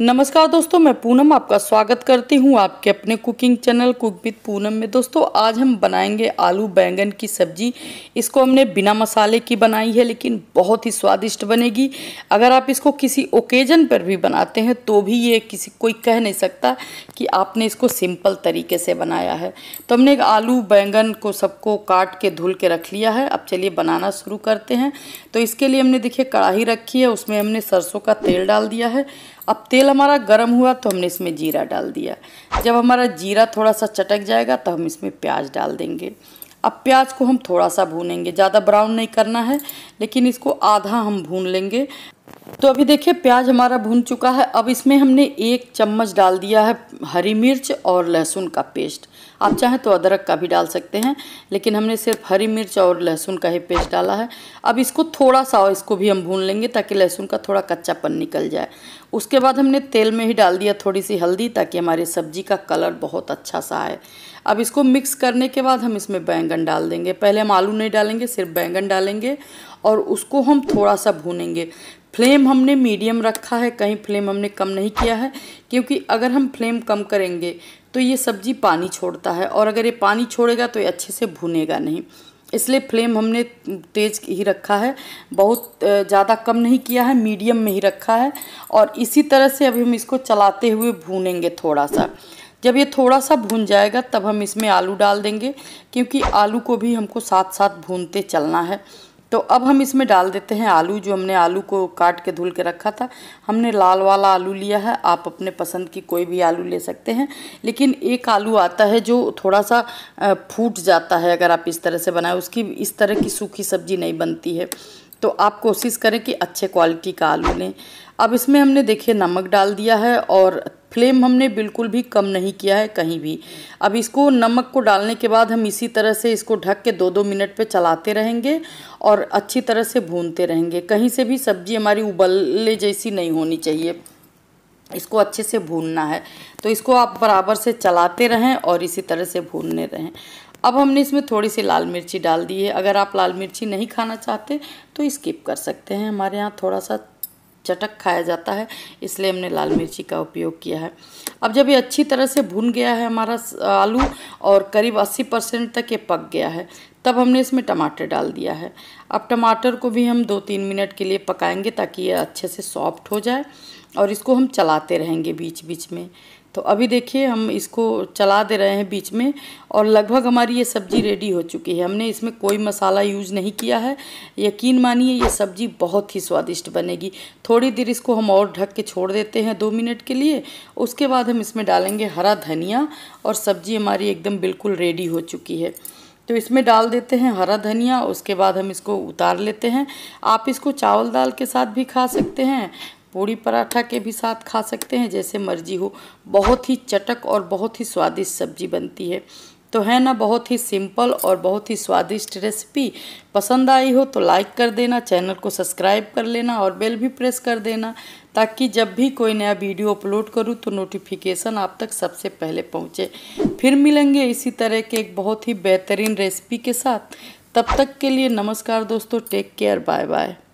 नमस्कार दोस्तों मैं पूनम आपका स्वागत करती हूं आपके अपने cooking channel cook with Poonam में दोस्तों आज हम बनाएंगे आलू बैंगन की सब्जी इसको हमने बिना मसाले की बनाई है लेकिन बहुत ही स्वादिष्ट बनेगी अगर आप इसको किसी ओकेजन पर भी बनाते हैं तो भी ये किसी कोई कह नहीं सकता कि आपने इसको सिंपल तरीके से बनाया है तो हमने एक आलू बैंगन को सबको काट के धुल के रख लिया है अब चलिए बनाना शुरू करते हैं तो इसके लिए हमने देखिए कढ़ाई रखी है उसमें हमने सरसों का तेल डाल दिया है अब तेल हमारा गर्म हुआ तो हमने इसमें जीरा डाल दिया जब हमारा जीरा थोड़ा सा चटक जाएगा तो हम इसमें प्याज डाल देंगे अब प्याज को हम थोड़ा सा भूनेंगे ज़्यादा ब्राउन नहीं करना है लेकिन इसको आधा हम भून लेंगे तो अभी देखिए प्याज हमारा भून चुका है अब इसमें हमने एक चम्मच डाल दिया है हरी मिर्च और लहसुन का पेस्ट आप चाहें तो अदरक का भी डाल सकते हैं लेकिन हमने सिर्फ हरी मिर्च और लहसुन का ही पेस्ट डाला है अब इसको थोड़ा सा इसको भी हम भून लेंगे ताकि लहसुन का थोड़ा कच्चापन निकल जाए उसके बाद हमने तेल में ही डाल दिया थोड़ी सी हल्दी ताकि हमारी सब्जी का कलर बहुत अच्छा सा आए अब इसको मिक्स करने के बाद हम इसमें बैंगन डाल देंगे पहले हम आलू नहीं डालेंगे सिर्फ बैंगन डालेंगे और उसको हम थोड़ा सा भूनेंगे फ्लेम हमने मीडियम रखा है कहीं फ्लेम हमने कम नहीं किया है क्योंकि अगर हम फ्लेम कम करेंगे तो ये सब्ज़ी पानी छोड़ता है और अगर ये पानी छोड़ेगा तो ये अच्छे से भुनेगा नहीं इसलिए फ्लेम हमने तेज़ ही रखा है बहुत ज़्यादा कम नहीं किया है मीडियम में ही रखा है और इसी तरह से अभी हम इसको चलाते हुए भूनेंगे थोड़ा सा जब ये थोड़ा सा भून जाएगा तब हम इसमें आलू डाल देंगे क्योंकि आलू को भी हमको साथ साथ भूनते चलना है तो अब हम इसमें डाल देते हैं आलू जो हमने आलू को काट के धुल के रखा था हमने लाल वाला आलू लिया है आप अपने पसंद की कोई भी आलू ले सकते हैं लेकिन एक आलू आता है जो थोड़ा सा फूट जाता है अगर आप इस तरह से बनाए उसकी इस तरह की सूखी सब्जी नहीं बनती है तो आप कोशिश करें कि अच्छे क्वालिटी का आलू लें अब इसमें हमने देखिए नमक डाल दिया है और फ्लेम हमने बिल्कुल भी कम नहीं किया है कहीं भी अब इसको नमक को डालने के बाद हम इसी तरह से इसको ढक के दो दो मिनट पे चलाते रहेंगे और अच्छी तरह से भूनते रहेंगे कहीं से भी सब्जी हमारी उबलने जैसी नहीं होनी चाहिए इसको अच्छे से भूनना है तो इसको आप बराबर से चलाते रहें और इसी तरह से भूनने रहें अब हमने इसमें थोड़ी सी लाल मिर्ची डाल दी है अगर आप लाल मिर्ची नहीं खाना चाहते तो स्किप कर सकते हैं हमारे यहाँ थोड़ा सा चटक खाया जाता है इसलिए हमने लाल मिर्ची का उपयोग किया है अब जब ये अच्छी तरह से भून गया है हमारा आलू और करीब 80 परसेंट तक ये पक गया है तब हमने इसमें टमाटर डाल दिया है अब टमाटर को भी हम दो तीन मिनट के लिए पकाएंगे ताकि ये अच्छे से सॉफ्ट हो जाए और इसको हम चलाते रहेंगे बीच बीच में तो अभी देखिए हम इसको चला दे रहे हैं बीच में और लगभग हमारी ये सब्ज़ी रेडी हो चुकी है हमने इसमें कोई मसाला यूज़ नहीं किया है यकीन मानिए ये सब्ज़ी बहुत ही स्वादिष्ट बनेगी थोड़ी देर इसको हम और ढक के छोड़ देते हैं दो मिनट के लिए उसके बाद हम इसमें डालेंगे हरा धनिया और सब्ज़ी हमारी एकदम बिल्कुल रेडी हो चुकी है तो इसमें डाल देते हैं हरा धनिया उसके बाद हम इसको उतार लेते हैं आप इसको चावल दाल के साथ भी खा सकते हैं पूड़ी पराठा के भी साथ खा सकते हैं जैसे मर्जी हो बहुत ही चटक और बहुत ही स्वादिष्ट सब्जी बनती है तो है ना बहुत ही सिंपल और बहुत ही स्वादिष्ट रेसिपी पसंद आई हो तो लाइक कर देना चैनल को सब्सक्राइब कर लेना और बेल भी प्रेस कर देना ताकि जब भी कोई नया वीडियो अपलोड करूँ तो नोटिफिकेशन आप तक सबसे पहले पहुँचे फिर मिलेंगे इसी तरह के एक बहुत ही बेहतरीन रेसिपी के साथ तब तक के लिए नमस्कार दोस्तों टेक केयर बाय बाय